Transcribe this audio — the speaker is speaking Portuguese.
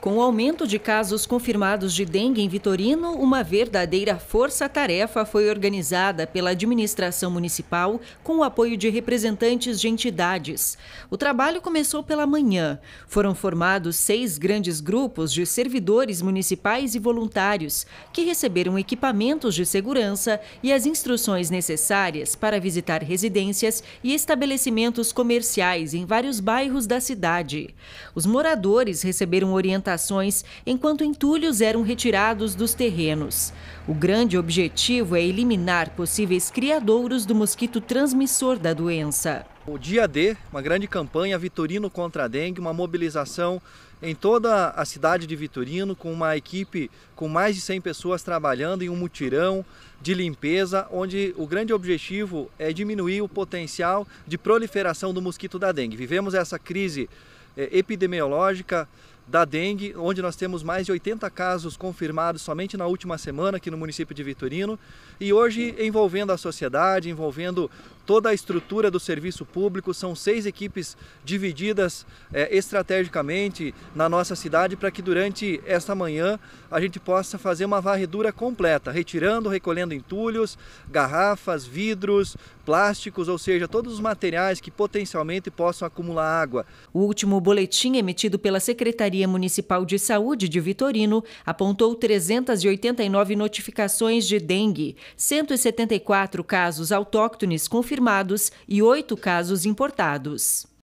Com o aumento de casos confirmados de dengue em Vitorino, uma verdadeira força-tarefa foi organizada pela administração municipal com o apoio de representantes de entidades. O trabalho começou pela manhã. Foram formados seis grandes grupos de servidores municipais e voluntários que receberam equipamentos de segurança e as instruções necessárias para visitar residências e estabelecimentos comerciais em vários bairros da cidade. Os moradores receberam orientações plantações enquanto entulhos eram retirados dos terrenos. O grande objetivo é eliminar possíveis criadouros do mosquito transmissor da doença. O dia D, uma grande campanha Vitorino contra a dengue, uma mobilização em toda a cidade de Vitorino, com uma equipe com mais de 100 pessoas trabalhando em um mutirão de limpeza, onde o grande objetivo é diminuir o potencial de proliferação do mosquito da dengue. Vivemos essa crise eh, epidemiológica da dengue, onde nós temos mais de 80 casos confirmados somente na última semana aqui no município de Vitorino, e hoje envolvendo a sociedade, envolvendo toda a estrutura do serviço público, são seis equipes divididas é, estrategicamente na nossa cidade para que durante esta manhã a gente possa fazer uma varredura completa, retirando, recolhendo entulhos, garrafas, vidros, plásticos, ou seja, todos os materiais que potencialmente possam acumular água. O último boletim emitido pela Secretaria Municipal de Saúde de Vitorino apontou 389 notificações de dengue, 174 casos autóctones confirmados confirmados e oito casos importados.